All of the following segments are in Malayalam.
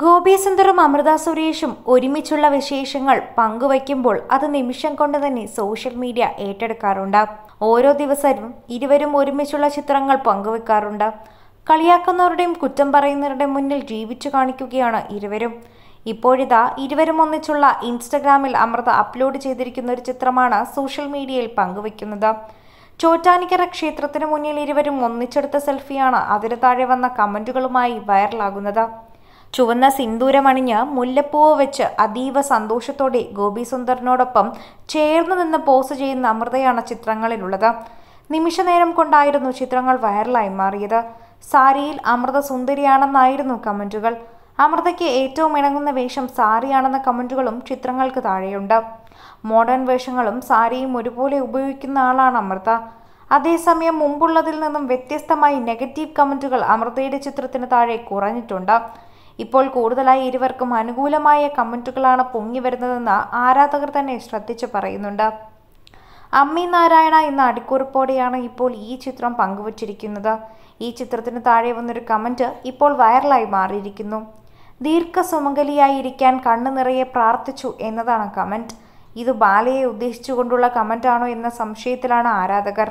ഗോപി സുന്ദറും അമൃത സുരേഷും ഒരുമിച്ചുള്ള വിശേഷങ്ങൾ പങ്കുവയ്ക്കുമ്പോൾ അത് നിമിഷം കൊണ്ട് തന്നെ സോഷ്യൽ മീഡിയ ഏറ്റെടുക്കാറുണ്ട് ഓരോ ദിവസവും ഇരുവരും ഒരുമിച്ചുള്ള ചിത്രങ്ങൾ പങ്കുവെക്കാറുണ്ട് കളിയാക്കുന്നവരുടെയും കുറ്റം പറയുന്നവരുടെയും മുന്നിൽ ജീവിച്ചു കാണിക്കുകയാണ് ഇരുവരും ഇപ്പോഴിതാ ഇരുവരും ഒന്നിച്ചുള്ള ഇൻസ്റ്റഗ്രാമിൽ അമൃത അപ്ലോഡ് ചെയ്തിരിക്കുന്ന ഒരു ചിത്രമാണ് സോഷ്യൽ മീഡിയയിൽ പങ്കുവെക്കുന്നത് ചോറ്റാനിക്കര ക്ഷേത്രത്തിന് മുന്നിൽ ഇരുവരും ഒന്നിച്ചെടുത്ത സെൽഫിയാണ് അതിന് താഴെ വന്ന കമൻറ്റുകളുമായി വൈറലാകുന്നത് ചുവന്ന സിന്ദൂരമണിഞ്ഞ് മുല്ലപ്പൂവ് വെച്ച് അതീവ സന്തോഷത്തോടെ ഗോപി സുന്ദറിനോടൊപ്പം ചേർന്നു നിന്ന് പോസ് ചെയ്യുന്ന അമൃതയാണ് ചിത്രങ്ങളിലുള്ളത് നിമിഷനേരം കൊണ്ടായിരുന്നു ചിത്രങ്ങൾ വൈറലായി മാറിയത് സാരിയിൽ അമൃത സുന്ദരിയാണെന്നായിരുന്നു കമൻറ്റുകൾ അമൃതയ്ക്ക് ഏറ്റവും ഇണങ്ങുന്ന വേഷം സാരിയാണെന്ന കമൻറ്റുകളും ചിത്രങ്ങൾക്ക് താഴെയുണ്ട് മോഡേൺ വേഷങ്ങളും സാരിയും ഒരുപോലെ ഉപയോഗിക്കുന്ന ആളാണ് അമൃത അതേസമയം മുമ്പുള്ളതിൽ നിന്നും വ്യത്യസ്തമായി നെഗറ്റീവ് കമൻറ്റുകൾ അമൃതയുടെ ചിത്രത്തിന് താഴെ കുറഞ്ഞിട്ടുണ്ട് ഇപ്പോൾ കൂടുതലായി ഇരുവർക്കും അനുകൂലമായ കമൻറ്റുകളാണ് പൊങ്ങി വരുന്നതെന്ന് ആരാധകർ തന്നെ ശ്രദ്ധിച്ചു പറയുന്നുണ്ട് അമ്മി നാരായണ എന്ന അടിക്കുറിപ്പോടെയാണ് ഇപ്പോൾ ഈ ചിത്രം പങ്കുവച്ചിരിക്കുന്നത് ഈ ചിത്രത്തിന് താഴെ വന്നൊരു കമൻറ്റ് ഇപ്പോൾ വൈറലായി മാറിയിരിക്കുന്നു ദീർഘസുമംഗലിയായിരിക്കാൻ കണ്ണു നിറയെ പ്രാർത്ഥിച്ചു എന്നതാണ് കമൻറ്റ് ഇത് ബാലയെ ഉദ്ദേശിച്ചുകൊണ്ടുള്ള കമൻറ്റാണോ എന്ന സംശയത്തിലാണ് ആരാധകർ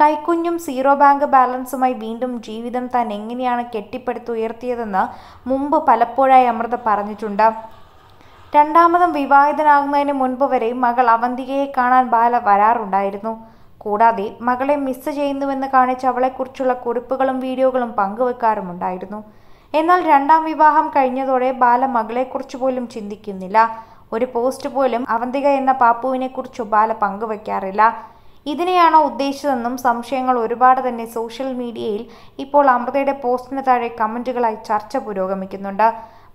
കൈക്കുഞ്ഞും സീറോ ബാങ്ക് ബാലൻസുമായി വീണ്ടും ജീവിതം താൻ എങ്ങനെയാണ് കെട്ടിപ്പടുത്തുയർത്തിയതെന്ന് മുമ്പ് പലപ്പോഴായി അമൃത പറഞ്ഞിട്ടുണ്ട് രണ്ടാമതും വിവാഹിതനാകുന്നതിന് മുൻപ് വരെ മകൾ അവന്തികയെ കാണാൻ ബാല വരാറുണ്ടായിരുന്നു കൂടാതെ മകളെ മിസ് ചെയ്യുന്നുവെന്ന് കാണിച്ച് അവളെക്കുറിച്ചുള്ള കുറിപ്പുകളും വീഡിയോകളും പങ്കുവെക്കാറുമുണ്ടായിരുന്നു എന്നാൽ രണ്ടാം വിവാഹം കഴിഞ്ഞതോടെ ബാല മകളെക്കുറിച്ച് പോലും ചിന്തിക്കുന്നില്ല ഒരു പോസ്റ്റ് പോലും അവന്തിക എന്ന പാപ്പുവിനെക്കുറിച്ചു ബാല പങ്കുവെക്കാറില്ല ഇതിനെയാണോ ഉദ്ദേശിച്ചതെന്നും സംശയങ്ങൾ ഒരുപാട് തന്നെ സോഷ്യൽ മീഡിയയിൽ ഇപ്പോൾ അമൃതയുടെ പോസ്റ്റിന് താഴെ കമൻറ്റുകളായി ചർച്ച പുരോഗമിക്കുന്നുണ്ട്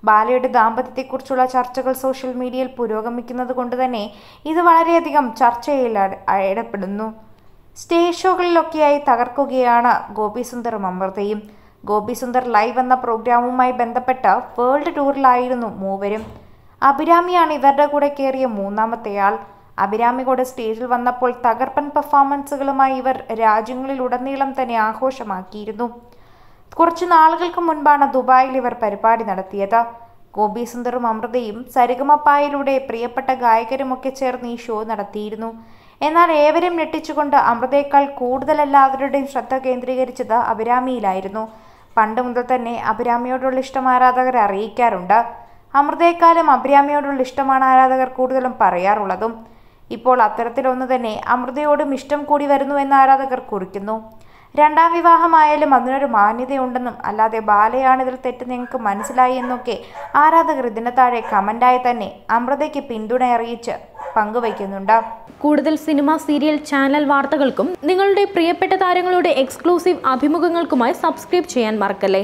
ബാലയുടെ ദാമ്പത്യത്തെക്കുറിച്ചുള്ള ചർച്ചകൾ സോഷ്യൽ മീഡിയയിൽ പുരോഗമിക്കുന്നത് കൊണ്ട് തന്നെ ഇത് വളരെയധികം ചർച്ചയിൽ ഇടപെടുന്നു സ്റ്റേജ് ഷോകളിലൊക്കെയായി തകർക്കുകയാണ് ഗോപിസുന്ദറും അമൃതയും ഗോപിസുന്ദർ ലൈവ് എന്ന പ്രോഗ്രാമുമായി ബന്ധപ്പെട്ട വേൾഡ് ടൂറിലായിരുന്നു മൂവരും അഭിരാമിയാണ് ഇവരുടെ കൂടെ കയറിയ മൂന്നാമത്തെ ആൾ അഭിരാമികോട് സ്റ്റേജിൽ വന്നപ്പോൾ തകർപ്പൻ പെർഫോമൻസുകളുമായി ഇവർ രാജ്യങ്ങളിൽ ഉടനീളം തന്നെ ആഘോഷമാക്കിയിരുന്നു കുറച്ച് നാളുകൾക്ക് മുൻപാണ് ദുബായിൽ ഇവർ പരിപാടി നടത്തിയത് ഗോപി സുന്ദറും അമൃതയും സരിഗമപ്പായിലൂടെ പ്രിയപ്പെട്ട ഗായകരുമൊക്കെ ചേർന്ന് ഈ ഷോ നടത്തിയിരുന്നു എന്നാൽ ഏവരും ഞെട്ടിച്ചുകൊണ്ട് അമൃതയേക്കാൾ കൂടുതൽ എല്ലാവരുടെയും ശ്രദ്ധ കേന്ദ്രീകരിച്ചത് അഭിരാമിയിലായിരുന്നു പണ്ട് മുതൽ തന്നെ അഭിരാമിയോടുള്ള ഇഷ്ടം ആരാധകരെ അറിയിക്കാറുണ്ട് അമൃതയെക്കാളും അഭിരാമിയോടുള്ള ഇഷ്ടമാണ് ആരാധകർ കൂടുതലും പറയാറുള്ളതും ഇപ്പോൾ അത്തരത്തിലൊന്നു തന്നെ അമൃതയോടും ഇഷ്ടം കൂടി വരുന്നു എന്ന് ആരാധകർ കുറിക്കുന്നു രണ്ടാം വിവാഹമായാലും അതിനൊരു മാന്യതയുണ്ടെന്നും അല്ലാതെ ബാലയാണിതിൽ തെറ്റ് നിങ്ങൾക്ക് മനസ്സിലായി എന്നൊക്കെ ആരാധകർ ഇതിന് താഴെ കമൻ്റായി തന്നെ അമൃതയ്ക്ക് പിന്തുണ അറിയിച്ച് പങ്കുവയ്ക്കുന്നുണ്ട് കൂടുതൽ സിനിമ സീരിയൽ ചാനൽ വാർത്തകൾക്കും നിങ്ങളുടെ പ്രിയപ്പെട്ട താരങ്ങളുടെ എക്സ്ക്ലൂസീവ് അഭിമുഖങ്ങൾക്കുമായി സബ്സ്ക്രൈബ് ചെയ്യാൻ മറക്കല്ലേ